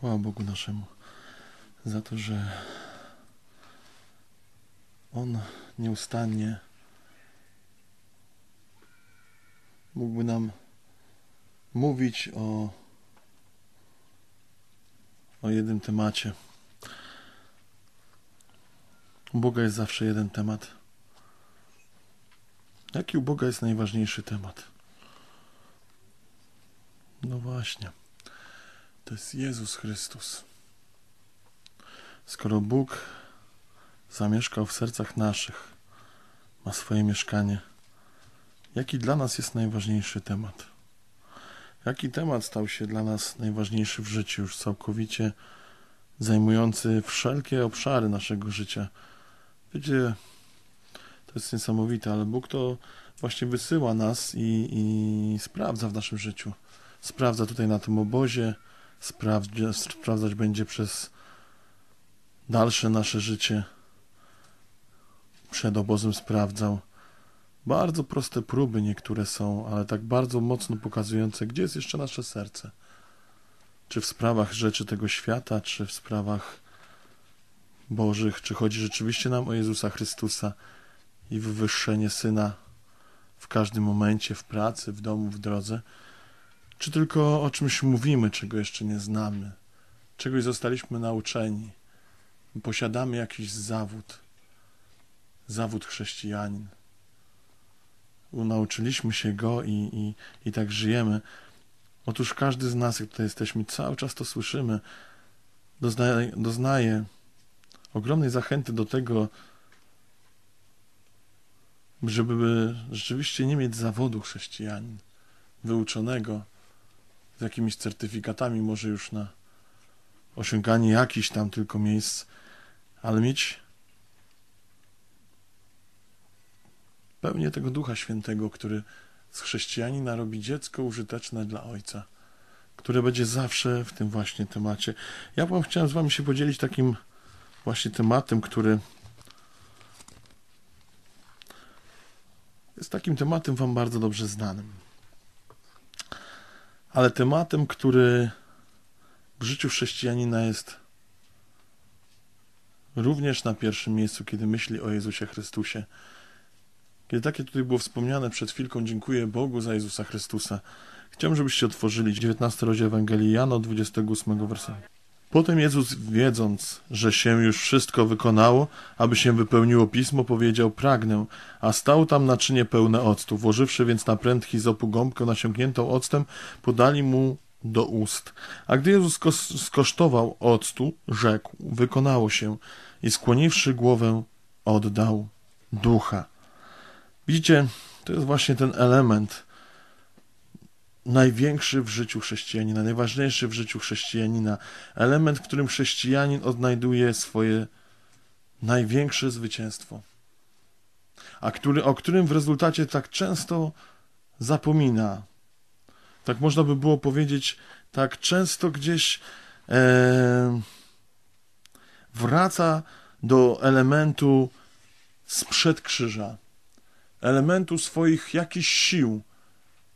Chwała Bogu naszemu za to, że On nieustannie mógłby nam mówić o, o jednym temacie. U Boga jest zawsze jeden temat. Jaki u Boga jest najważniejszy temat? No właśnie. To jest Jezus Chrystus. Skoro Bóg zamieszkał w sercach naszych, ma swoje mieszkanie, jaki dla nas jest najważniejszy temat? Jaki temat stał się dla nas najważniejszy w życiu, już całkowicie zajmujący wszelkie obszary naszego życia? Wiecie, to jest niesamowite, ale Bóg to właśnie wysyła nas i, i sprawdza w naszym życiu. Sprawdza tutaj na tym obozie, sprawdzać będzie przez dalsze nasze życie. Przed obozem sprawdzał. Bardzo proste próby niektóre są, ale tak bardzo mocno pokazujące, gdzie jest jeszcze nasze serce. Czy w sprawach rzeczy tego świata, czy w sprawach Bożych, czy chodzi rzeczywiście nam o Jezusa Chrystusa i wywyższenie Syna w każdym momencie, w pracy, w domu, w drodze. Czy tylko o czymś mówimy, czego jeszcze nie znamy? Czegoś zostaliśmy nauczeni? Posiadamy jakiś zawód, zawód chrześcijanin. Unauczyliśmy się go i, i, i tak żyjemy. Otóż każdy z nas, jak tutaj jesteśmy, cały czas to słyszymy, doznaje, doznaje ogromnej zachęty do tego, żeby rzeczywiście nie mieć zawodu chrześcijanin wyuczonego, z jakimiś certyfikatami, może już na osiąganie jakichś tam tylko miejsc, ale mieć pełnię tego Ducha Świętego, który z chrześcijanina robi dziecko użyteczne dla Ojca, które będzie zawsze w tym właśnie temacie. Ja bym chciałem z Wami się podzielić takim właśnie tematem, który jest takim tematem Wam bardzo dobrze znanym ale tematem, który w życiu chrześcijanina jest również na pierwszym miejscu, kiedy myśli o Jezusie Chrystusie. Kiedy takie tutaj było wspomniane przed chwilką, dziękuję Bogu za Jezusa Chrystusa. Chciałbym, żebyście otworzyli 19 rozdział Ewangelii Jano, 28 wersetu. Potem Jezus, wiedząc, że się już wszystko wykonało, aby się wypełniło pismo, powiedział: Pragnę, a stał tam naczynie pełne octu. Włożywszy więc na pręt hizopu gąbkę nasiągniętą octem, podali mu do ust. A gdy Jezus skosztował octu, rzekł: Wykonało się, i skłoniwszy głowę, oddał ducha. Widzicie, to jest właśnie ten element największy w życiu chrześcijanina, najważniejszy w życiu chrześcijanina, element, w którym chrześcijanin odnajduje swoje największe zwycięstwo, a który, o którym w rezultacie tak często zapomina. Tak można by było powiedzieć, tak często gdzieś e, wraca do elementu sprzed krzyża, elementu swoich jakichś sił,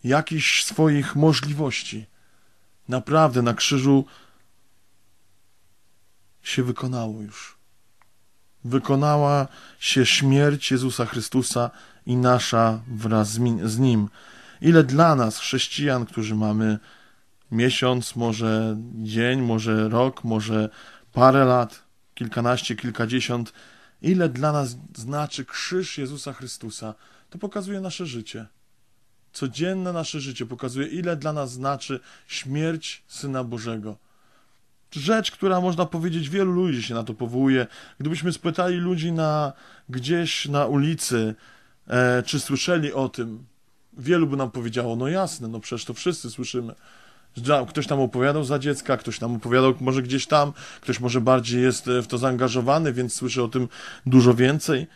jakichś swoich możliwości. Naprawdę na krzyżu się wykonało już. Wykonała się śmierć Jezusa Chrystusa i nasza wraz z Nim. Ile dla nas, chrześcijan, którzy mamy miesiąc, może dzień, może rok, może parę lat, kilkanaście, kilkadziesiąt, ile dla nas znaczy krzyż Jezusa Chrystusa, to pokazuje nasze życie codzienne nasze życie pokazuje, ile dla nas znaczy śmierć Syna Bożego. Rzecz, która można powiedzieć, wielu ludzi się na to powołuje. Gdybyśmy spytali ludzi na, gdzieś na ulicy, e, czy słyszeli o tym, wielu by nam powiedziało, no jasne, no przecież to wszyscy słyszymy. Ktoś tam opowiadał za dziecka, ktoś tam opowiadał może gdzieś tam, ktoś może bardziej jest e, w to zaangażowany, więc słyszy o tym dużo więcej.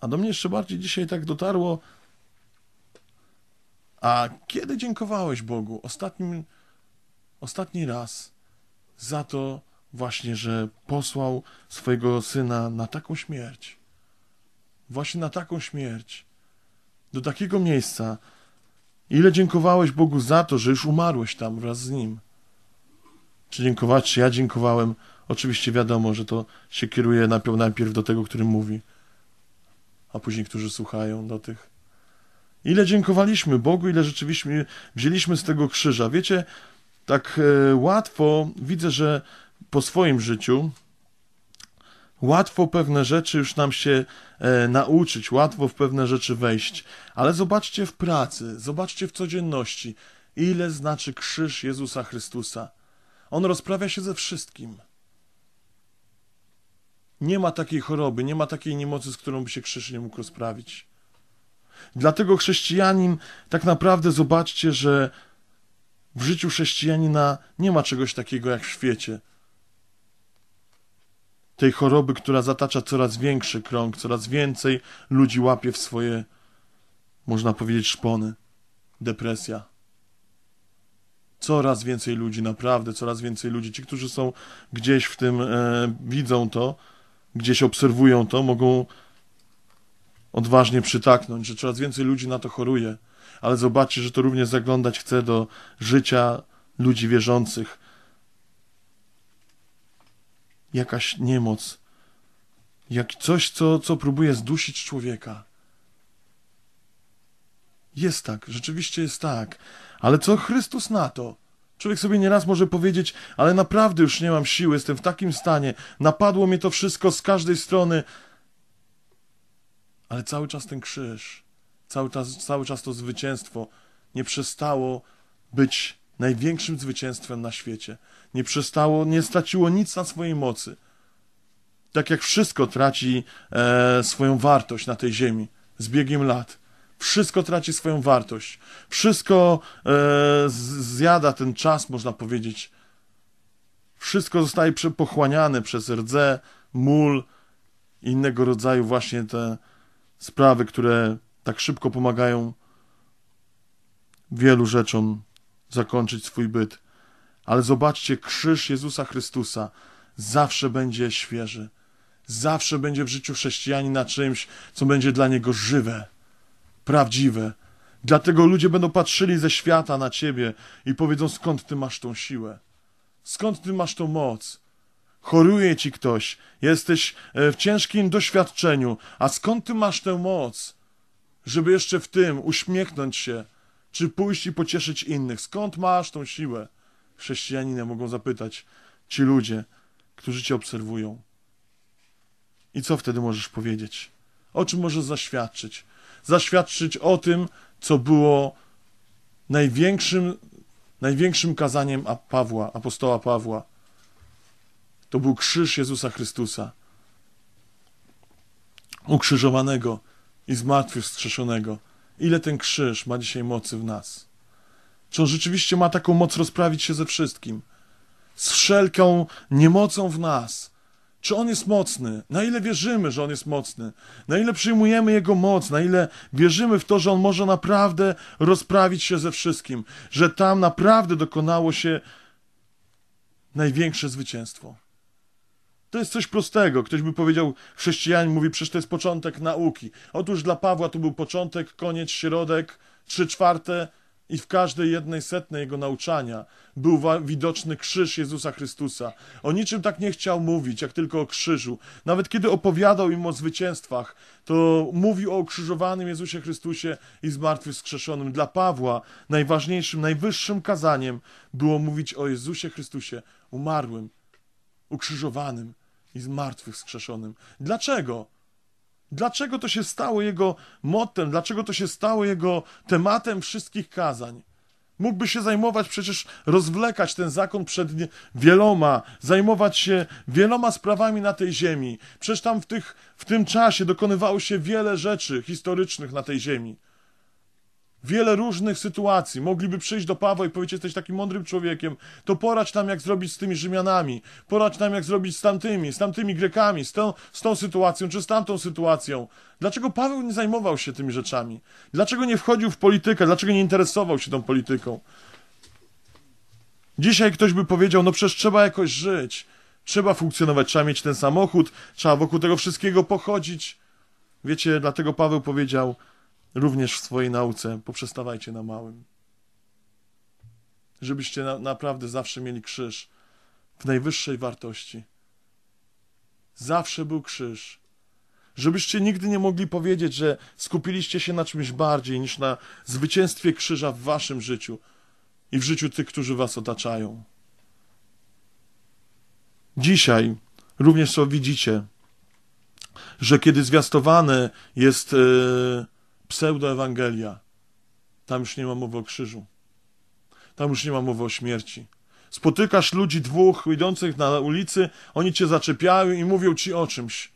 A do mnie jeszcze bardziej dzisiaj tak dotarło. A kiedy dziękowałeś Bogu ostatnim, ostatni raz za to właśnie, że posłał swojego syna na taką śmierć? Właśnie na taką śmierć. Do takiego miejsca. Ile dziękowałeś Bogu za to, że już umarłeś tam wraz z nim? Czy dziękować, czy ja dziękowałem? Oczywiście wiadomo, że to się kieruje najpierw do tego, który mówi a później którzy słuchają do tych. Ile dziękowaliśmy Bogu, ile rzeczywiście wzięliśmy z tego krzyża. Wiecie, tak e, łatwo widzę, że po swoim życiu łatwo pewne rzeczy już nam się e, nauczyć, łatwo w pewne rzeczy wejść, ale zobaczcie w pracy, zobaczcie w codzienności, ile znaczy krzyż Jezusa Chrystusa. On rozprawia się ze wszystkim. Nie ma takiej choroby, nie ma takiej niemocy, z którą by się krzyż nie mógł rozprawić. Dlatego chrześcijanin, tak naprawdę zobaczcie, że w życiu chrześcijanina nie ma czegoś takiego jak w świecie. Tej choroby, która zatacza coraz większy krąg, coraz więcej ludzi łapie w swoje, można powiedzieć, szpony. Depresja. Coraz więcej ludzi, naprawdę, coraz więcej ludzi. Ci, którzy są gdzieś w tym, e, widzą to, gdzieś obserwują to, mogą odważnie przytaknąć, że coraz więcej ludzi na to choruje, ale zobaczcie, że to również zaglądać chce do życia ludzi wierzących. Jakaś niemoc, jak coś, co, co próbuje zdusić człowieka. Jest tak, rzeczywiście jest tak, ale co Chrystus na to? Człowiek sobie nieraz może powiedzieć, ale naprawdę już nie mam siły, jestem w takim stanie, napadło mnie to wszystko z każdej strony. Ale cały czas ten krzyż, cały czas, cały czas to zwycięstwo nie przestało być największym zwycięstwem na świecie. Nie przestało, nie straciło nic na swojej mocy. Tak jak wszystko traci e, swoją wartość na tej ziemi z biegiem lat wszystko traci swoją wartość. Wszystko e, zjada ten czas, można powiedzieć. Wszystko zostaje pochłaniane przez rdze, mól, innego rodzaju właśnie te sprawy, które tak szybko pomagają wielu rzeczom zakończyć swój byt. Ale zobaczcie, krzyż Jezusa Chrystusa zawsze będzie świeży. Zawsze będzie w życiu chrześcijanina czymś, co będzie dla niego żywe prawdziwe. Dlatego ludzie będą patrzyli ze świata na ciebie i powiedzą: Skąd ty masz tą siłę? Skąd ty masz tą moc? Choruje ci ktoś, jesteś e, w ciężkim doświadczeniu, a skąd ty masz tę moc, żeby jeszcze w tym uśmiechnąć się, czy pójść i pocieszyć innych? Skąd masz tą siłę? Chrześcijaninę mogą zapytać ci ludzie, którzy cię obserwują. I co wtedy możesz powiedzieć? O czym możesz zaświadczyć? zaświadczyć o tym, co było największym, największym kazaniem Pawła, apostoła Pawła. To był krzyż Jezusa Chrystusa, ukrzyżowanego i zmartwychwstrzeszonego. Ile ten krzyż ma dzisiaj mocy w nas? Czy on rzeczywiście ma taką moc rozprawić się ze wszystkim? Z wszelką niemocą w nas – czy On jest mocny? Na ile wierzymy, że On jest mocny? Na ile przyjmujemy Jego moc? Na ile wierzymy w to, że On może naprawdę rozprawić się ze wszystkim? Że tam naprawdę dokonało się największe zwycięstwo. To jest coś prostego. Ktoś by powiedział, chrześcijanin mówi, przecież to jest początek nauki. Otóż dla Pawła to był początek, koniec, środek, trzy czwarte, i w każdej jednej setnej jego nauczania był widoczny krzyż Jezusa Chrystusa. O niczym tak nie chciał mówić, jak tylko o krzyżu. Nawet kiedy opowiadał im o zwycięstwach, to mówił o ukrzyżowanym Jezusie Chrystusie i zmartwychwskrzeszonym. Dla Pawła najważniejszym, najwyższym kazaniem było mówić o Jezusie Chrystusie umarłym, ukrzyżowanym i zmartwychwskrzeszonym. Dlaczego? Dlaczego to się stało jego motem, dlaczego to się stało jego tematem wszystkich kazań? Mógłby się zajmować, przecież rozwlekać ten zakon przed wieloma, zajmować się wieloma sprawami na tej ziemi. Przecież tam w, tych, w tym czasie dokonywało się wiele rzeczy historycznych na tej ziemi wiele różnych sytuacji. Mogliby przyjść do Pawła i powiedzieć, jesteś takim mądrym człowiekiem, to poradź nam, jak zrobić z tymi Rzymianami, poradź nam, jak zrobić z tamtymi, z tamtymi Grekami, z tą, z tą sytuacją, czy z tamtą sytuacją. Dlaczego Paweł nie zajmował się tymi rzeczami? Dlaczego nie wchodził w politykę? Dlaczego nie interesował się tą polityką? Dzisiaj ktoś by powiedział, no przecież trzeba jakoś żyć, trzeba funkcjonować, trzeba mieć ten samochód, trzeba wokół tego wszystkiego pochodzić. Wiecie, dlatego Paweł powiedział, również w swojej nauce poprzestawajcie na małym. Żebyście na, naprawdę zawsze mieli krzyż w najwyższej wartości. Zawsze był krzyż. Żebyście nigdy nie mogli powiedzieć, że skupiliście się na czymś bardziej niż na zwycięstwie krzyża w waszym życiu i w życiu tych, którzy was otaczają. Dzisiaj również to widzicie, że kiedy zwiastowane jest. Yy, pseudoewangelia. Tam już nie ma mowy o krzyżu. Tam już nie ma mowy o śmierci. Spotykasz ludzi dwóch idących na ulicy, oni cię zaczepiają i mówią ci o czymś.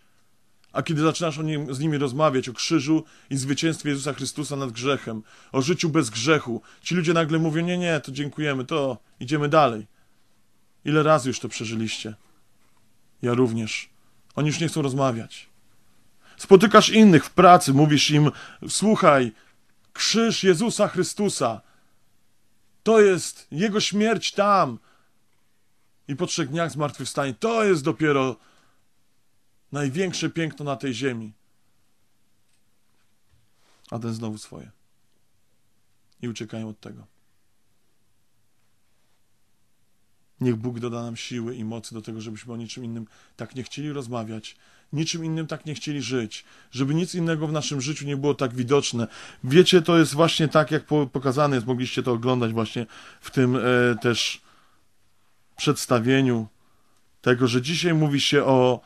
A kiedy zaczynasz nim, z nimi rozmawiać o krzyżu i zwycięstwie Jezusa Chrystusa nad grzechem, o życiu bez grzechu, ci ludzie nagle mówią: Nie, nie, to dziękujemy, to idziemy dalej. Ile razy już to przeżyliście? Ja również. Oni już nie chcą rozmawiać. Spotykasz innych w pracy, mówisz im: Słuchaj, krzyż Jezusa Chrystusa. To jest Jego śmierć tam. I po trzech dniach zmartwychwstanie. To jest dopiero największe piękno na tej ziemi. A ten znowu swoje. I uciekają od tego. Niech Bóg doda nam siły i mocy do tego, żebyśmy o niczym innym tak nie chcieli rozmawiać, niczym innym tak nie chcieli żyć, żeby nic innego w naszym życiu nie było tak widoczne. Wiecie, to jest właśnie tak, jak pokazane jest, mogliście to oglądać właśnie w tym e, też przedstawieniu tego, że dzisiaj mówi się o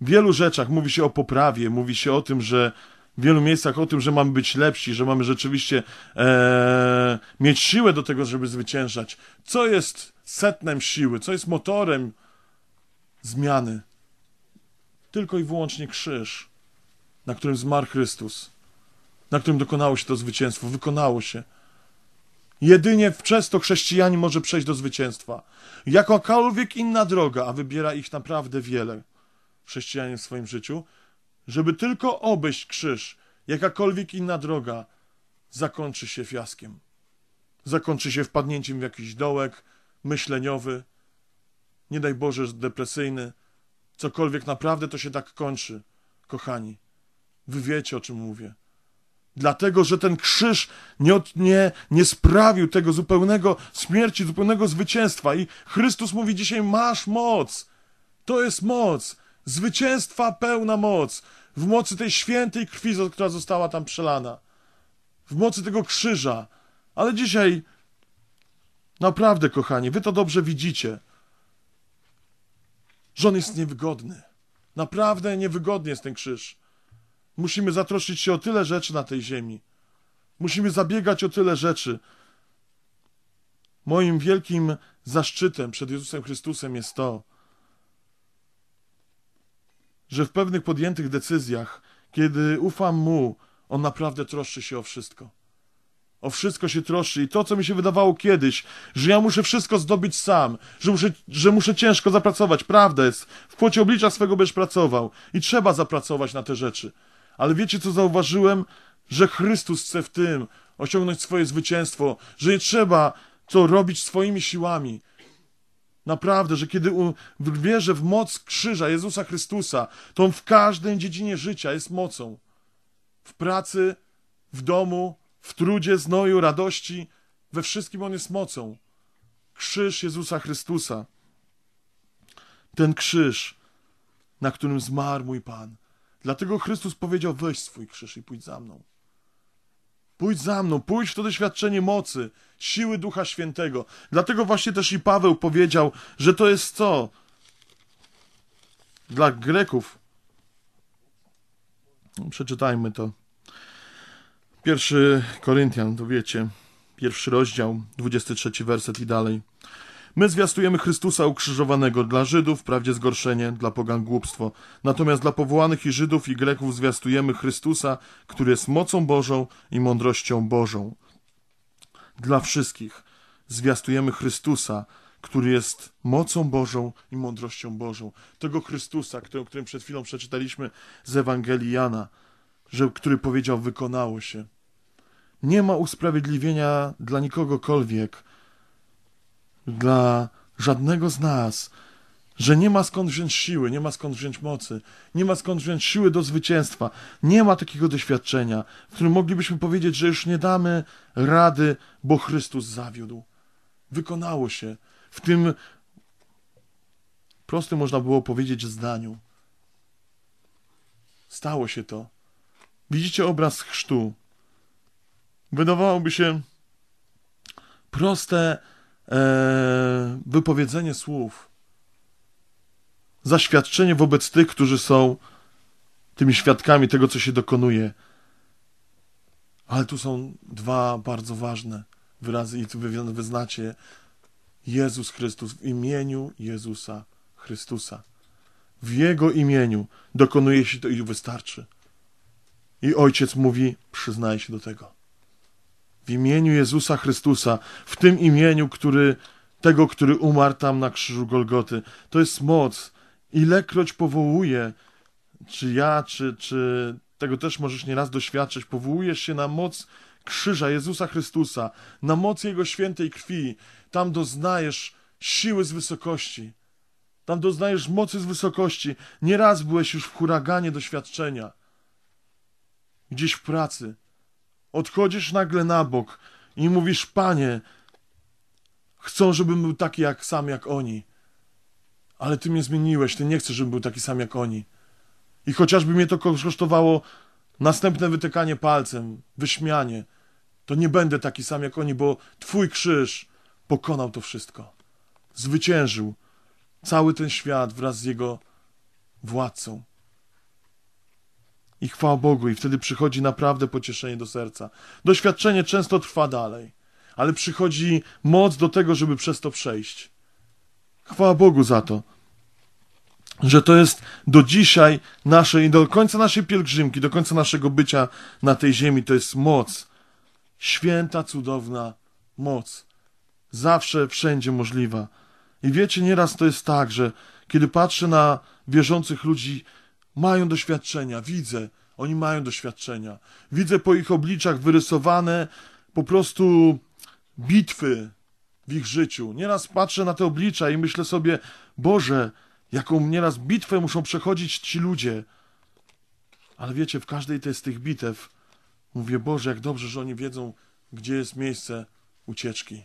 wielu rzeczach, mówi się o poprawie, mówi się o tym, że w wielu miejscach o tym, że mamy być lepsi, że mamy rzeczywiście e, mieć siłę do tego, żeby zwyciężać. Co jest setnem siły, co jest motorem zmiany? tylko i wyłącznie krzyż, na którym zmarł Chrystus, na którym dokonało się to zwycięstwo, wykonało się. Jedynie przez to chrześcijanin może przejść do zwycięstwa. Jakakolwiek inna droga, a wybiera ich naprawdę wiele, chrześcijanin w swoim życiu, żeby tylko obejść krzyż, jakakolwiek inna droga zakończy się fiaskiem. Zakończy się wpadnięciem w jakiś dołek myśleniowy, nie daj Boże, depresyjny, cokolwiek naprawdę to się tak kończy, kochani. Wy wiecie, o czym mówię. Dlatego, że ten krzyż nie, nie, nie sprawił tego zupełnego śmierci, zupełnego zwycięstwa. I Chrystus mówi dzisiaj: Masz moc. To jest moc. Zwycięstwa pełna moc. W mocy tej świętej krwi, która została tam przelana. W mocy tego krzyża. Ale dzisiaj, naprawdę, kochani, wy to dobrze widzicie że on jest niewygodny. Naprawdę niewygodny jest ten krzyż. Musimy zatroszczyć się o tyle rzeczy na tej ziemi. Musimy zabiegać o tyle rzeczy. Moim wielkim zaszczytem przed Jezusem Chrystusem jest to, że w pewnych podjętych decyzjach, kiedy ufam Mu, On naprawdę troszczy się o wszystko. O wszystko się troszczy i to, co mi się wydawało kiedyś, że ja muszę wszystko zdobyć sam, że muszę, że muszę ciężko zapracować, prawda jest, w pocie oblicza swego będziesz pracował i trzeba zapracować na te rzeczy. Ale wiecie, co zauważyłem? Że Chrystus chce w tym osiągnąć swoje zwycięstwo, że nie trzeba to robić swoimi siłami, Naprawdę, że kiedy wierzę w moc krzyża Jezusa Chrystusa, to on w każdej dziedzinie życia jest mocą. W pracy, w domu, w trudzie, znoju, radości, we wszystkim On jest mocą. Krzyż Jezusa Chrystusa. Ten krzyż, na którym zmarł mój Pan. Dlatego Chrystus powiedział: weź swój krzyż i pójdź za mną. Pójdź za mną, pójdź w to doświadczenie mocy, siły Ducha Świętego. Dlatego właśnie też i Paweł powiedział, że to jest co? Dla Greków. No, przeczytajmy to. Pierwszy Koryntian, to wiecie, pierwszy rozdział, 23 werset i dalej. My zwiastujemy Chrystusa ukrzyżowanego dla Żydów, wprawdzie zgorszenie, dla pogan głupstwo. Natomiast dla powołanych i Żydów i Greków zwiastujemy Chrystusa, który jest mocą Bożą i mądrością Bożą. Dla wszystkich zwiastujemy Chrystusa, który jest mocą Bożą i mądrością Bożą. Tego Chrystusa, o którym przed chwilą przeczytaliśmy z Ewangelii Jana że, który powiedział wykonało się. Nie ma usprawiedliwienia dla nikogokolwiek, dla żadnego z nas, że nie ma skąd wziąć siły, nie ma skąd wziąć mocy, nie ma skąd wziąć siły do zwycięstwa, nie ma takiego doświadczenia, w którym moglibyśmy powiedzieć, że już nie damy rady, bo Chrystus zawiódł. Wykonało się w tym prostym, można było powiedzieć, zdaniu. Stało się to. Widzicie obraz chrztu. Wydawałoby się proste e, wypowiedzenie słów, zaświadczenie wobec tych, którzy są tymi świadkami tego, co się dokonuje. Ale tu są dwa bardzo ważne wyrazy, i wy wyznacie Jezus Chrystus w imieniu Jezusa Chrystusa. W Jego imieniu dokonuje się to i wystarczy. I ojciec mówi: Przyznaję się do tego. W imieniu Jezusa Chrystusa, w tym imieniu, który, tego, który umarł tam na krzyżu Golgoty. To jest moc. Ilekroć powołuje, czy ja, czy, czy tego też możesz nieraz doświadczyć, powołujesz się na moc krzyża Jezusa Chrystusa, na moc Jego świętej krwi. Tam doznajesz siły z wysokości. Tam doznajesz mocy z wysokości. Nieraz byłeś już w huraganie doświadczenia gdzieś w pracy. Odchodzisz nagle na bok i mówisz, panie, chcą, żebym był taki jak sam jak oni. Ale ty mnie zmieniłeś, ty nie chcesz, żebym był taki sam jak oni. I chociażby mnie to kosztowało następne wytykanie palcem, wyśmianie, to nie będę taki sam jak oni, bo Twój krzyż pokonał to wszystko. Zwyciężył cały ten świat wraz z jego władcą. I chwała Bogu, i wtedy przychodzi naprawdę pocieszenie do serca. Doświadczenie często trwa dalej, ale przychodzi moc do tego, żeby przez to przejść. Chwała Bogu za to, że to jest do dzisiaj naszej, do końca naszej pielgrzymki, do końca naszego bycia na tej ziemi, to jest moc. Święta, cudowna moc. Zawsze, wszędzie możliwa. I wiecie, nieraz to jest tak, że kiedy patrzę na wierzących ludzi, mają doświadczenia, widzę, oni mają doświadczenia. Widzę po ich obliczach wyrysowane po prostu bitwy w ich życiu. Nieraz patrzę na te oblicza i myślę sobie, Boże, jaką nieraz bitwę muszą przechodzić ci ludzie. Ale wiecie, w każdej tej z tych bitew mówię, Boże, jak dobrze, że oni wiedzą, gdzie jest miejsce ucieczki.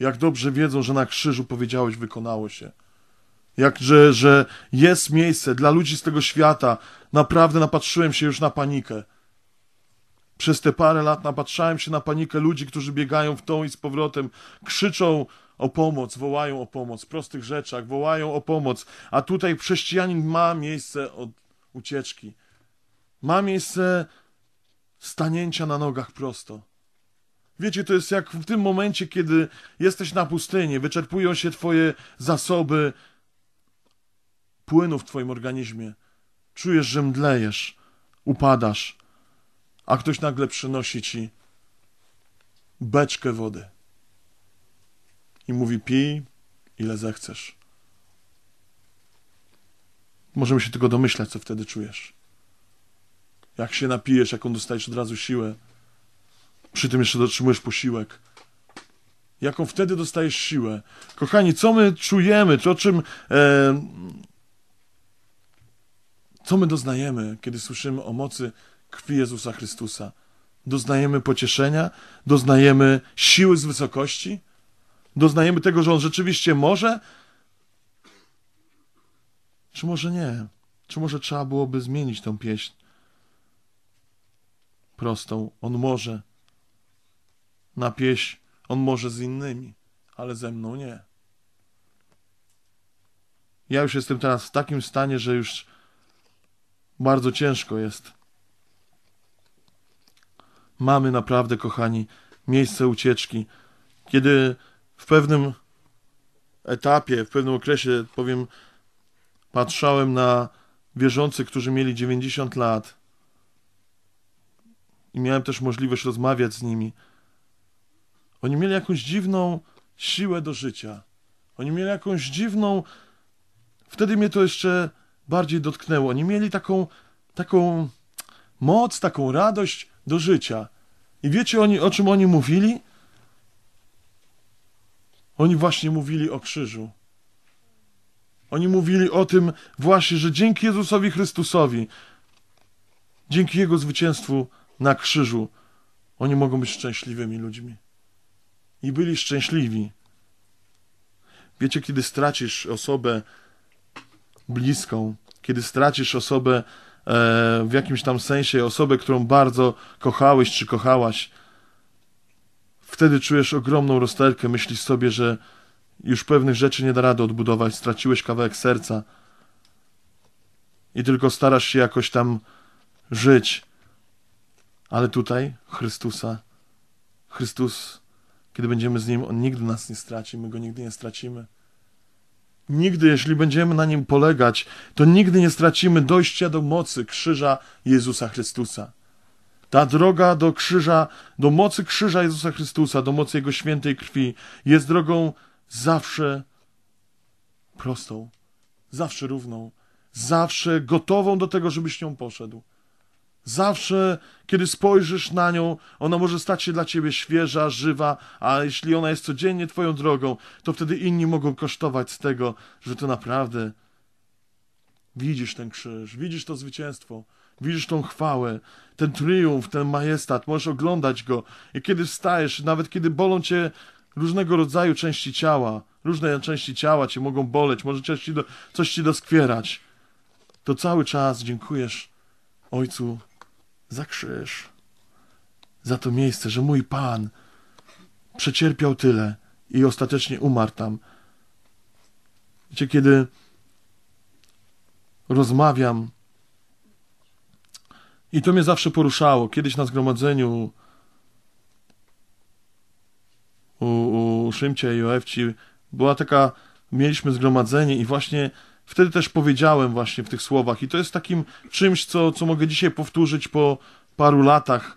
Jak dobrze wiedzą, że na krzyżu powiedziałeś, wykonało się. Jak, że, że jest miejsce dla ludzi z tego świata. Naprawdę napatrzyłem się już na panikę. Przez te parę lat napatrzałem się na panikę ludzi, którzy biegają w tą i z powrotem, krzyczą o pomoc, wołają o pomoc, w prostych rzeczach, wołają o pomoc. A tutaj chrześcijanin ma miejsce od ucieczki. Ma miejsce stanięcia na nogach prosto. Wiecie, to jest jak w tym momencie, kiedy jesteś na pustyni, wyczerpują się twoje zasoby, płynu w Twoim organizmie. Czujesz, że mdlejesz, upadasz, a ktoś nagle przynosi Ci beczkę wody i mówi: pij ile zechcesz. Możemy się tylko domyślać, co wtedy czujesz. Jak się napijesz, jaką dostajesz od razu siłę, przy tym jeszcze dotrzymujesz posiłek jaką wtedy dostajesz siłę. Kochani, co my czujemy, to czym e, co my doznajemy, kiedy słyszymy o mocy krwi Jezusa Chrystusa? Doznajemy pocieszenia, doznajemy siły z wysokości, doznajemy tego, że On rzeczywiście może, czy może nie? Czy może trzeba byłoby zmienić tą pieśń prostą? On może. Na pieśń on może z innymi, ale ze mną nie. Ja już jestem teraz w takim stanie, że już bardzo ciężko jest. Mamy naprawdę, kochani, miejsce ucieczki. Kiedy w pewnym etapie, w pewnym okresie, powiem, patrzałem na wierzących, którzy mieli 90 lat i miałem też możliwość rozmawiać z nimi. Oni mieli jakąś dziwną siłę do życia. Oni mieli jakąś dziwną. Wtedy mnie to jeszcze bardziej dotknęło. Oni mieli taką, taką moc, taką radość do życia. I wiecie oni, o czym oni mówili? Oni właśnie mówili o krzyżu. Oni mówili o tym właśnie, że dzięki Jezusowi Chrystusowi, dzięki Jego zwycięstwu na krzyżu, oni mogą być szczęśliwymi ludźmi. I byli szczęśliwi. Wiecie, kiedy stracisz osobę, bliską, kiedy stracisz osobę e, w jakimś tam sensie, osobę, którą bardzo kochałeś czy kochałaś, wtedy czujesz ogromną rozterkę, myślisz sobie, że już pewnych rzeczy nie da rady odbudować, straciłeś kawałek serca i tylko starasz się jakoś tam żyć. Ale tutaj Chrystusa, Chrystus, kiedy będziemy z Nim, On nigdy nas nie straci, my Go nigdy nie stracimy. Nigdy, jeśli będziemy na nim polegać, to nigdy nie stracimy dojścia do mocy krzyża Jezusa Chrystusa. Ta droga do krzyża, do mocy krzyża Jezusa Chrystusa, do mocy Jego świętej krwi, jest drogą zawsze prostą, zawsze równą, zawsze gotową do tego, żebyś nią poszedł. Zawsze, kiedy spojrzysz na nią, ona może stać się dla ciebie świeża, żywa, a jeśli ona jest codziennie twoją drogą, to wtedy inni mogą kosztować z tego, że to naprawdę widzisz ten krzyż, widzisz to zwycięstwo, widzisz tą chwałę, ten triumf, ten majestat, możesz oglądać go i kiedy wstajesz, nawet kiedy bolą cię różnego rodzaju części ciała, różne części ciała cię mogą boleć, może coś ci, do, coś ci doskwierać, to cały czas dziękujesz Ojcu za krzyż, za to miejsce, że mój Pan przecierpiał tyle i ostatecznie umarł tam. Wiecie, kiedy rozmawiam i to mnie zawsze poruszało. Kiedyś na zgromadzeniu u, u Szymcie i Oefci była taka, mieliśmy zgromadzenie i właśnie wtedy też powiedziałem właśnie w tych słowach i to jest takim czymś, co, co mogę dzisiaj powtórzyć po paru latach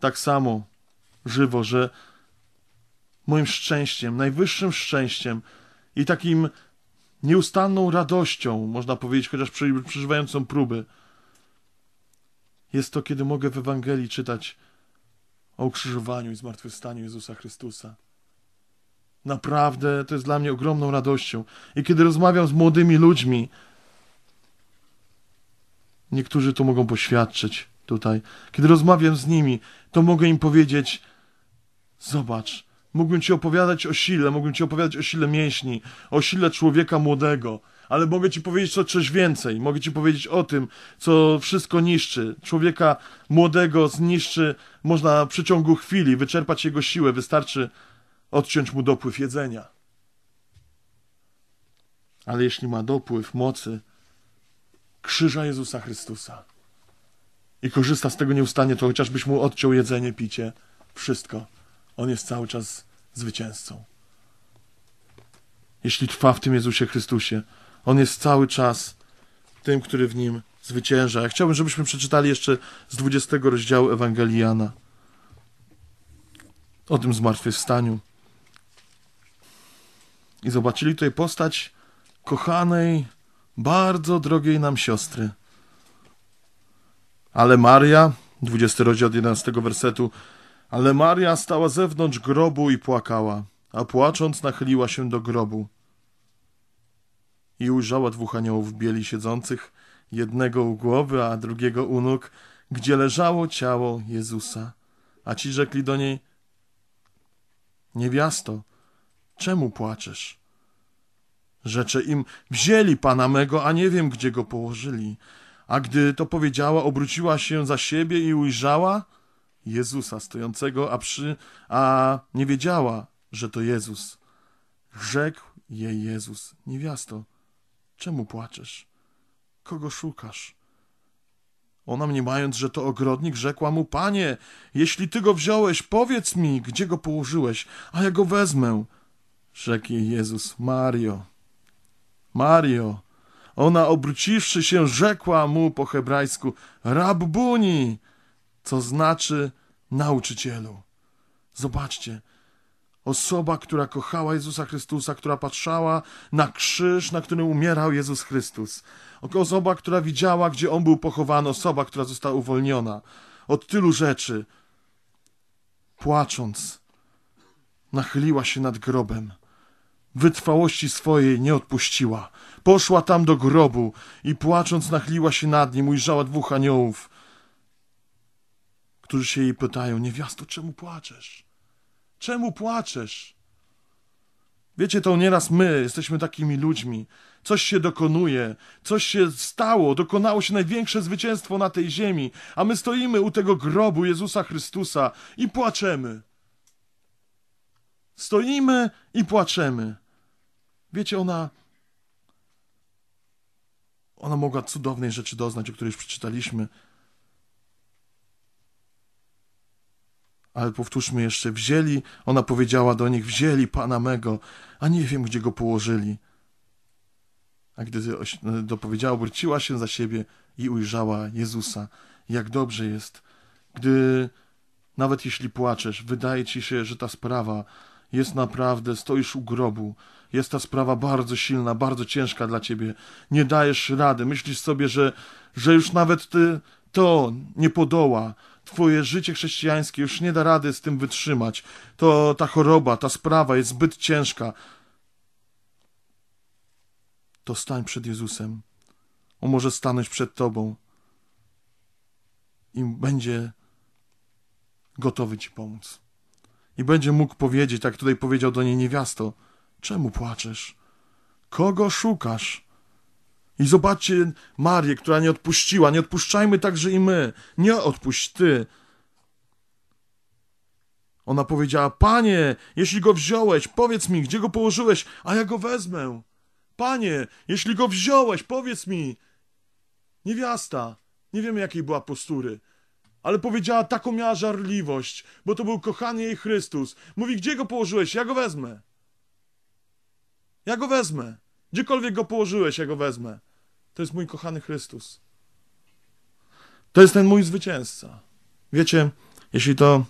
tak samo żywo, że moim szczęściem, najwyższym szczęściem i takim nieustanną radością, można powiedzieć, chociaż przeżywającą próby, jest to, kiedy mogę w Ewangelii czytać o ukrzyżowaniu i zmartwychwstaniu Jezusa Chrystusa. Naprawdę to jest dla mnie ogromną radością. I kiedy rozmawiam z młodymi ludźmi, niektórzy to mogą poświadczyć tutaj, kiedy rozmawiam z nimi, to mogę im powiedzieć: Zobacz, mógłbym ci opowiadać o sile, mógłbym ci opowiadać o sile mięśni, o sile człowieka młodego, ale mogę ci powiedzieć o coś więcej. Mogę ci powiedzieć o tym, co wszystko niszczy. Człowieka młodego zniszczy, można w przeciągu chwili wyczerpać jego siłę, wystarczy odciąć mu dopływ jedzenia. Ale jeśli ma dopływ mocy krzyża Jezusa Chrystusa i korzysta z tego nieustannie, to chociażbyś mu odciął jedzenie, picie, wszystko, on jest cały czas zwycięzcą. Jeśli trwa w tym Jezusie Chrystusie, on jest cały czas tym, który w nim zwycięża. Ja chciałbym, żebyśmy przeczytali jeszcze z 20 rozdziału Jana o tym zmartwychwstaniu i zobaczyli tutaj postać kochanej, bardzo drogiej nam siostry. Ale Maria, 20 rozdział od 11 wersetu, ale Maria stała zewnątrz grobu i płakała, a płacząc nachyliła się do grobu. I ujrzała dwóch aniołów bieli siedzących, jednego u głowy, a drugiego u nóg, gdzie leżało ciało Jezusa. A ci rzekli do niej, niewiasto, Czemu płaczesz? Rzecze im, wzięli pana mego, a nie wiem, gdzie go położyli. A gdy to powiedziała, obróciła się za siebie i ujrzała Jezusa stojącego, a, przy, a nie wiedziała, że to Jezus. Rzekł jej Jezus, niewiasto, czemu płaczesz? Kogo szukasz? Ona mniemając, że to ogrodnik, rzekła mu, panie, jeśli ty go wziąłeś, powiedz mi, gdzie go położyłeś, a ja go wezmę rzekł jej Jezus, Mario, Mario. Ona obróciwszy się, rzekła mu po hebrajsku, Rabbuni, co znaczy nauczycielu. Zobaczcie, osoba, która kochała Jezusa Chrystusa, która patrzała na krzyż, na którym umierał Jezus Chrystus. Osoba, która widziała, gdzie on był pochowany, osoba, która została uwolniona od tylu rzeczy. Płacząc, nachyliła się nad grobem wytrwałości swojej nie odpuściła. Poszła tam do grobu i płacząc nachliła się nad nim, ujrzała dwóch aniołów, którzy się jej pytają, niewiasto, czemu płaczesz? Czemu płaczesz? Wiecie, to nieraz my jesteśmy takimi ludźmi. Coś się dokonuje, coś się stało, dokonało się największe zwycięstwo na tej ziemi, a my stoimy u tego grobu Jezusa Chrystusa i płaczemy. Stoimy i płaczemy. Wiecie, ona. Ona mogła cudownej rzeczy doznać, o której już przeczytaliśmy. Ale powtórzmy jeszcze, wzięli, ona powiedziała do nich, wzięli pana mego, a nie wiem, gdzie go położyli. A gdy dopowiedziała, obróciła się za siebie i ujrzała Jezusa. Jak dobrze jest, gdy nawet jeśli płaczesz, wydaje ci się, że ta sprawa jest naprawdę, stoisz u grobu, jest ta sprawa bardzo silna, bardzo ciężka dla ciebie. Nie dajesz rady. Myślisz sobie, że, że już nawet ty to nie podoła. Twoje życie chrześcijańskie już nie da rady z tym wytrzymać. To ta choroba, ta sprawa jest zbyt ciężka. To stań przed Jezusem. On może stanąć przed Tobą i będzie gotowy Ci pomóc. I będzie mógł powiedzieć, tak tutaj powiedział do niej niewiasto, Czemu płaczesz? Kogo szukasz? I zobaczcie Marię, która nie odpuściła. Nie odpuszczajmy także i my. Nie odpuść ty. Ona powiedziała: Panie, jeśli go wziąłeś, powiedz mi, gdzie go położyłeś, a ja go wezmę. Panie, jeśli go wziąłeś, powiedz mi. Niewiasta, nie wiemy jakiej była postury, ale powiedziała: taką miała żarliwość, bo to był kochany jej Chrystus. Mówi: Gdzie go położyłeś? Ja go wezmę. Ja go wezmę. Gdziekolwiek go położyłeś, ja go wezmę. To jest mój kochany Chrystus. To jest ten mój zwycięzca. Wiecie, jeśli to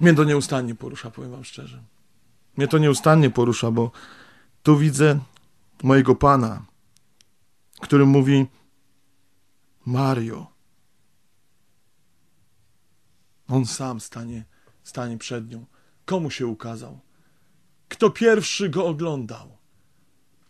mnie to nieustannie porusza, powiem wam szczerze. Mnie to nieustannie porusza, bo tu widzę mojego Pana, który mówi Mario. On sam stanie, stanie przed nią. Komu się ukazał? kto pierwszy go oglądał.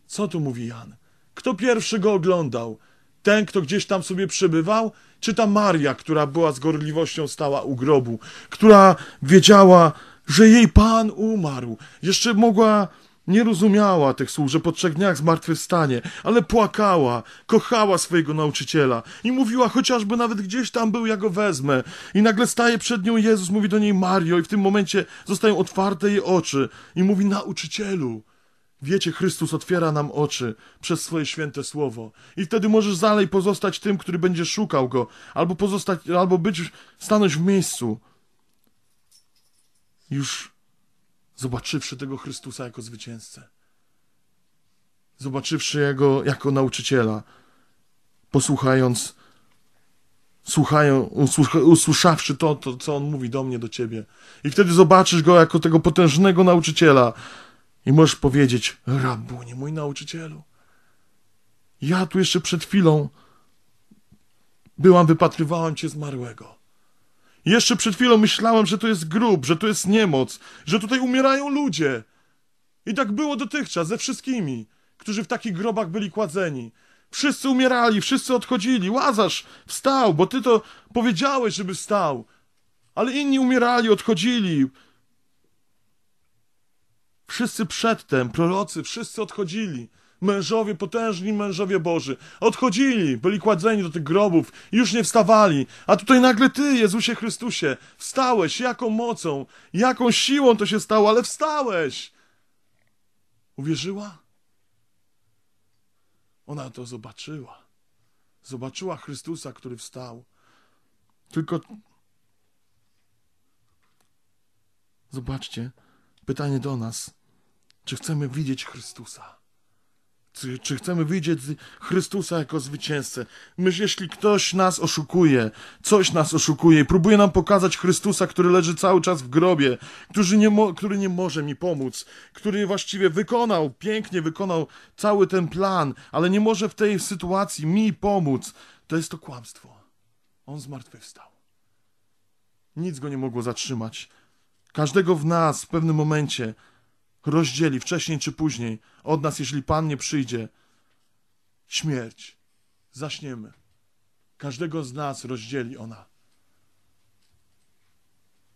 Co tu mówi Jan? Kto pierwszy go oglądał? Ten, kto gdzieś tam sobie przebywał? Czy ta Maria, która była z gorliwością stała u grobu, która wiedziała, że jej Pan umarł? Jeszcze mogła nie rozumiała tych słów, że po trzech dniach zmartwychwstanie, ale płakała, kochała swojego nauczyciela i mówiła, chociażby nawet gdzieś tam był, ja go wezmę. I nagle staje przed nią Jezus, mówi do niej Mario i w tym momencie zostają otwarte jej oczy i mówi, nauczycielu, Wiecie, Chrystus otwiera nam oczy przez swoje święte słowo. I wtedy możesz dalej pozostać tym, który będzie szukał go, albo pozostać, albo być, stanąć w miejscu. Już zobaczywszy tego Chrystusa jako zwycięzcę, zobaczywszy Jego jako nauczyciela, posłuchając, słuchają, usłyszawszy to, to, co On mówi do mnie, do Ciebie. I wtedy zobaczysz Go jako tego potężnego nauczyciela i możesz powiedzieć, Rabuni, mój nauczycielu, ja tu jeszcze przed chwilą byłam, wypatrywałam Cię zmarłego. Jeszcze przed chwilą myślałem, że to jest grób, że to jest niemoc, że tutaj umierają ludzie. I tak było dotychczas ze wszystkimi, którzy w takich grobach byli kładzeni. Wszyscy umierali, wszyscy odchodzili. Łazarz wstał, bo ty to powiedziałeś, żeby wstał. Ale inni umierali, odchodzili. Wszyscy przedtem, prorocy, wszyscy odchodzili. Mężowie potężni, mężowie Boży. Odchodzili, byli kładzeni do tych grobów, już nie wstawali. A tutaj nagle Ty, Jezusie Chrystusie, wstałeś, jaką mocą, jaką siłą to się stało, ale wstałeś. Uwierzyła? Ona to zobaczyła. Zobaczyła Chrystusa, który wstał. Tylko. Zobaczcie, pytanie do nas: czy chcemy widzieć Chrystusa? czy, chcemy widzieć Chrystusa jako zwycięzcę. Myśl, jeśli ktoś nas oszukuje, coś nas oszukuje i próbuje nam pokazać Chrystusa, który leży cały czas w grobie, który nie, który nie może mi pomóc, który właściwie wykonał, pięknie wykonał cały ten plan, ale nie może w tej sytuacji mi pomóc, to jest to kłamstwo. On zmartwychwstał. Nic go nie mogło zatrzymać. Każdego w nas w pewnym momencie rozdzieli wcześniej czy później od nas, jeżeli Pan nie przyjdzie. Śmierć. Zaśniemy. Każdego z nas rozdzieli ona.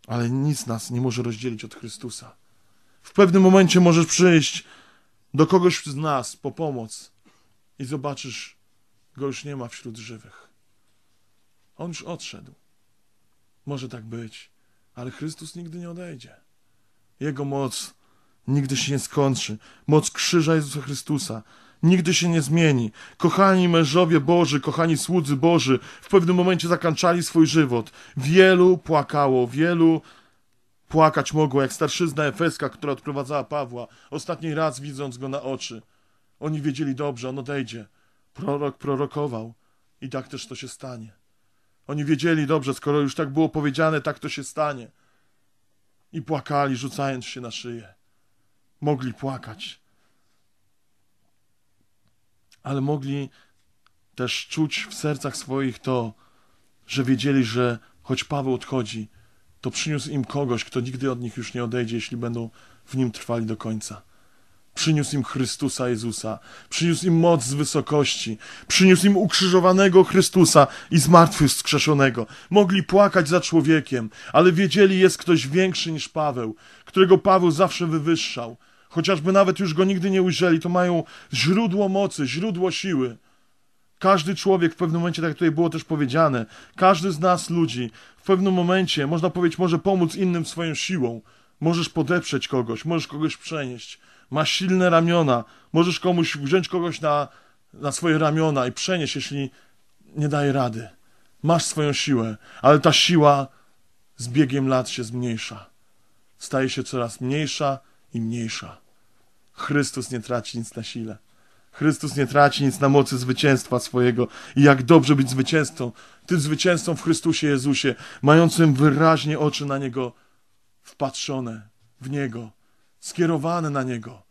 Ale nic nas nie może rozdzielić od Chrystusa. W pewnym momencie możesz przyjść do kogoś z nas po pomoc i zobaczysz, go już nie ma wśród żywych. On już odszedł. Może tak być, ale Chrystus nigdy nie odejdzie. Jego moc nigdy się nie skończy. Moc krzyża Jezusa Chrystusa nigdy się nie zmieni. Kochani mężowie Boży, kochani słudzy Boży, w pewnym momencie zakończali swój żywot. Wielu płakało, wielu płakać mogło, jak starszyzna Efeska, która odprowadzała Pawła, ostatni raz widząc go na oczy. Oni wiedzieli dobrze, on odejdzie. Prorok prorokował i tak też to się stanie. Oni wiedzieli dobrze, skoro już tak było powiedziane, tak to się stanie. I płakali, rzucając się na szyję mogli płakać, ale mogli też czuć w sercach swoich to, że wiedzieli, że choć Paweł odchodzi, to przyniósł im kogoś, kto nigdy od nich już nie odejdzie, jeśli będą w nim trwali do końca. Przyniósł im Chrystusa Jezusa, przyniósł im moc z wysokości, przyniósł im ukrzyżowanego Chrystusa i zmartwychwstrzeszonego. Mogli płakać za człowiekiem, ale wiedzieli, jest ktoś większy niż Paweł, którego Paweł zawsze wywyższał, chociażby nawet już go nigdy nie ujrzeli, to mają źródło mocy, źródło siły. Każdy człowiek w pewnym momencie, tak jak tutaj było też powiedziane, każdy z nas ludzi w pewnym momencie, można powiedzieć, może pomóc innym swoją siłą. Możesz podeprzeć kogoś, możesz kogoś przenieść. Masz silne ramiona, możesz komuś wziąć kogoś na, na swoje ramiona i przenieść, jeśli nie daje rady. Masz swoją siłę, ale ta siła z biegiem lat się zmniejsza. Staje się coraz mniejsza i mniejsza. Chrystus nie traci nic na sile. Chrystus nie traci nic na mocy zwycięstwa swojego. I jak dobrze być zwycięzcą, tym zwycięzcą w Chrystusie Jezusie, mającym wyraźnie oczy na Niego wpatrzone, w Niego, skierowane na Niego,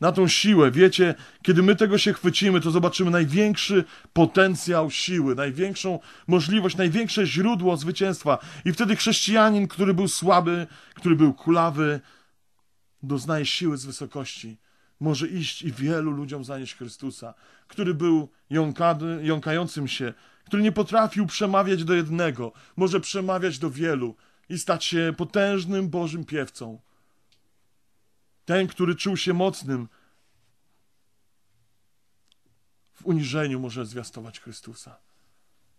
na tą siłę. Wiecie, kiedy my tego się chwycimy, to zobaczymy największy potencjał siły, największą możliwość, największe źródło zwycięstwa. I wtedy chrześcijanin, który był słaby, który był kulawy, doznaje siły z wysokości, może iść i wielu ludziom zanieść Chrystusa, który był jąkającym się, który nie potrafił przemawiać do jednego, może przemawiać do wielu i stać się potężnym Bożym piewcą. Ten, który czuł się mocnym, w uniżeniu może zwiastować Chrystusa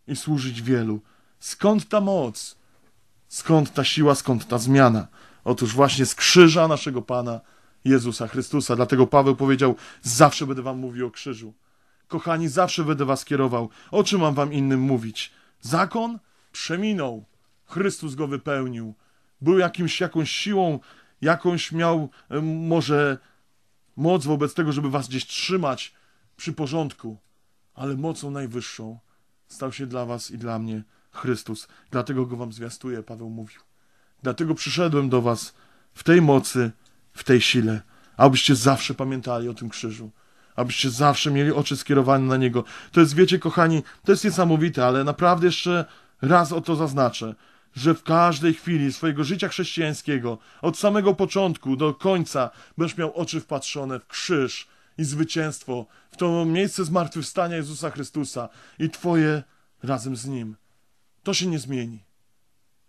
i służyć wielu. Skąd ta moc? Skąd ta siła? Skąd ta zmiana? Otóż właśnie z krzyża naszego Pana Jezusa Chrystusa. Dlatego Paweł powiedział: Zawsze będę wam mówił o krzyżu. Kochani, zawsze będę was kierował. O czym mam wam innym mówić? Zakon przeminął. Chrystus go wypełnił. Był jakimś, jakąś siłą, jakąś miał e, może moc wobec tego, żeby was gdzieś trzymać przy porządku, ale mocą najwyższą stał się dla was i dla mnie Chrystus. Dlatego go wam zwiastuje, Paweł mówił. Dlatego przyszedłem do Was w tej mocy, w tej sile, abyście zawsze pamiętali o tym krzyżu, abyście zawsze mieli oczy skierowane na niego. To jest, wiecie, kochani, to jest niesamowite, ale naprawdę jeszcze raz o to zaznaczę, że w każdej chwili swojego życia chrześcijańskiego, od samego początku do końca, będziesz miał oczy wpatrzone w krzyż i zwycięstwo, w to miejsce zmartwychwstania Jezusa Chrystusa i Twoje razem z Nim. To się nie zmieni.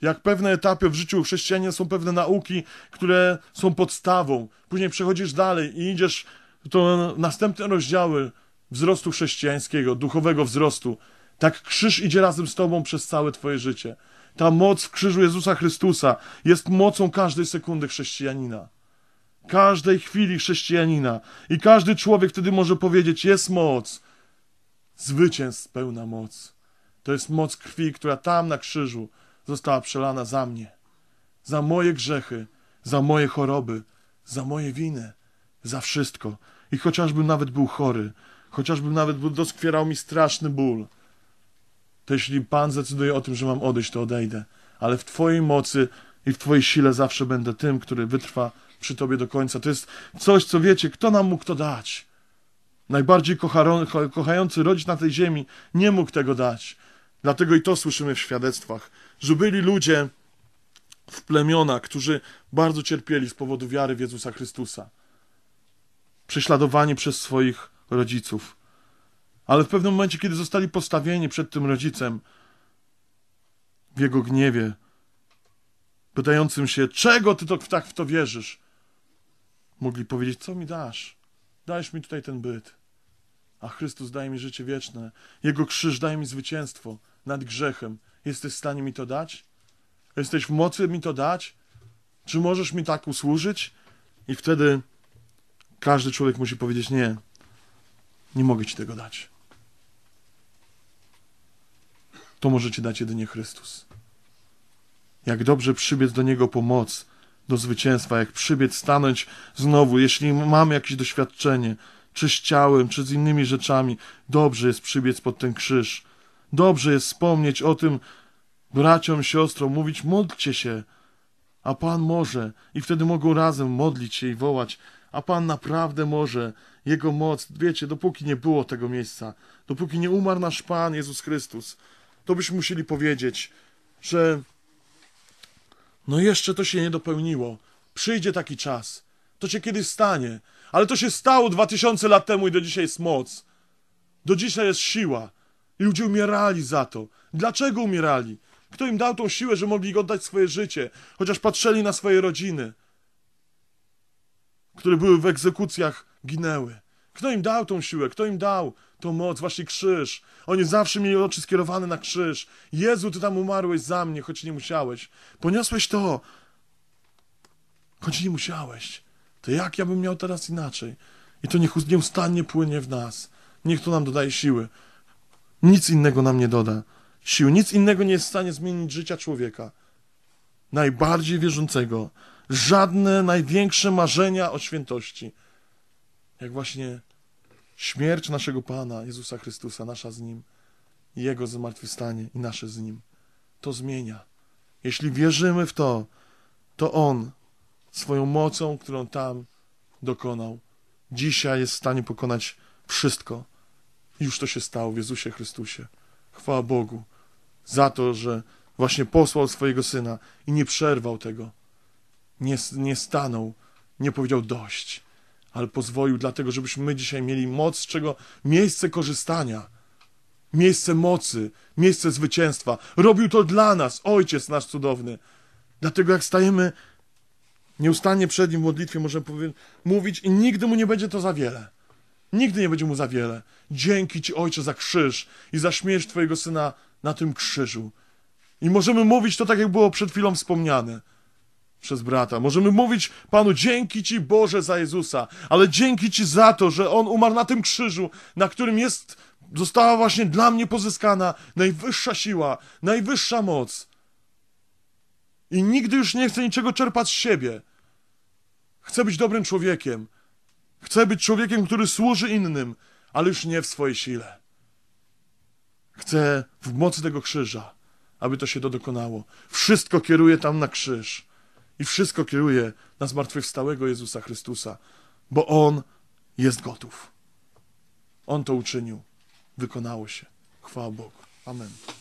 Jak pewne etapy w życiu chrześcijanina są pewne nauki, które są podstawą. Później przechodzisz dalej i idziesz to następne rozdziały wzrostu chrześcijańskiego, duchowego wzrostu. Tak krzyż idzie razem z tobą przez całe twoje życie. Ta moc w krzyżu Jezusa Chrystusa jest mocą każdej sekundy chrześcijanina. Każdej chwili chrześcijanina. I każdy człowiek wtedy może powiedzieć: Jest moc. Zwycięstw pełna moc. To jest moc krwi, która tam na krzyżu została przelana za mnie, za moje grzechy, za moje choroby, za moje winy, za wszystko. I chociażbym nawet był chory, chociażbym nawet doskwierał mi straszny ból, to jeśli Pan zdecyduje o tym, że mam odejść, to odejdę. Ale w Twojej mocy i w Twojej sile zawsze będę tym, który wytrwa przy Tobie do końca. To jest coś, co wiecie, kto nam mógł to dać? Najbardziej kochający rodzic na tej ziemi nie mógł tego dać. Dlatego i to słyszymy w świadectwach że byli ludzie w plemiona, którzy bardzo cierpieli z powodu wiary w Jezusa Chrystusa, prześladowani przez swoich rodziców. Ale w pewnym momencie, kiedy zostali postawieni przed tym rodzicem, w jego gniewie, pytającym się, czego ty to, tak w to wierzysz, mogli powiedzieć, co mi dasz? Dajesz mi tutaj ten byt. A Chrystus daje mi życie wieczne. Jego krzyż daje mi zwycięstwo nad grzechem. Jesteś w stanie mi to dać? Jesteś w mocy mi to dać? Czy możesz mi tak usłużyć? I wtedy każdy człowiek musi powiedzieć: Nie, nie mogę ci tego dać. To może ci dać jedynie Chrystus. Jak dobrze przybiec do Niego pomoc, do zwycięstwa, jak przybiec, stanąć znowu, jeśli mamy jakieś doświadczenie, czy z ciałem, czy z innymi rzeczami, dobrze jest przybiec pod ten krzyż Dobrze jest wspomnieć o tym braciom, siostrom, mówić modlcie się, a Pan może i wtedy mogą razem modlić się i wołać, a Pan naprawdę może, Jego moc, wiecie, dopóki nie było tego miejsca, dopóki nie umarł nasz Pan Jezus Chrystus, to byśmy musieli powiedzieć, że no jeszcze to się nie dopełniło, przyjdzie taki czas, to się kiedyś stanie, ale to się stało dwa tysiące lat temu i do dzisiaj jest moc, do dzisiaj jest siła, i ludzie umierali za to. Dlaczego umierali? Kto im dał tą siłę, że mogli oddać swoje życie, chociaż patrzyli na swoje rodziny, które były w egzekucjach, ginęły? Kto im dał tą siłę? Kto im dał tą moc? Właśnie krzyż. Oni zawsze mieli oczy skierowane na krzyż. Jezu, ty tam umarłeś za mnie, choć nie musiałeś. Poniosłeś to, choć nie musiałeś. To jak ja bym miał teraz inaczej? I to niech nieustannie płynie w nas. Niech to nam dodaje siły. Nic innego nam nie doda sił, nic innego nie jest w stanie zmienić życia człowieka, najbardziej wierzącego. Żadne największe marzenia o świętości, jak właśnie śmierć naszego Pana Jezusa Chrystusa, nasza z Nim, Jego zmartwychwstanie i nasze z Nim, to zmienia. Jeśli wierzymy w to, to On swoją mocą, którą tam dokonał, dzisiaj jest w stanie pokonać wszystko. Już to się stało w Jezusie Chrystusie. Chwała Bogu za to, że właśnie posłał swojego syna i nie przerwał tego. Nie, nie stanął, nie powiedział dość, ale pozwolił dlatego, żebyśmy my dzisiaj mieli moc, z czego miejsce korzystania, miejsce mocy, miejsce zwycięstwa. Robił to dla nas, Ojciec nasz cudowny. Dlatego jak stajemy nieustannie przed Nim w modlitwie, możemy mówić i nigdy Mu nie będzie to za wiele. Nigdy nie będzie mu za wiele. Dzięki Ci, Ojcze, za krzyż i za śmierć Twojego Syna na tym krzyżu. I możemy mówić to tak, jak było przed chwilą wspomniane przez brata. Możemy mówić Panu, dzięki Ci, Boże, za Jezusa, ale dzięki Ci za to, że On umarł na tym krzyżu, na którym jest, została właśnie dla mnie pozyskana najwyższa siła, najwyższa moc. I nigdy już nie chcę niczego czerpać z siebie. Chcę być dobrym człowiekiem. Chcę być człowiekiem, który służy innym, ale już nie w swojej sile. Chcę w mocy tego krzyża, aby to się to dokonało. Wszystko kieruje tam na krzyż i wszystko kieruje na zmartwychwstałego Jezusa Chrystusa, bo On jest gotów. On to uczynił. Wykonało się. Chwała Bogu. Amen.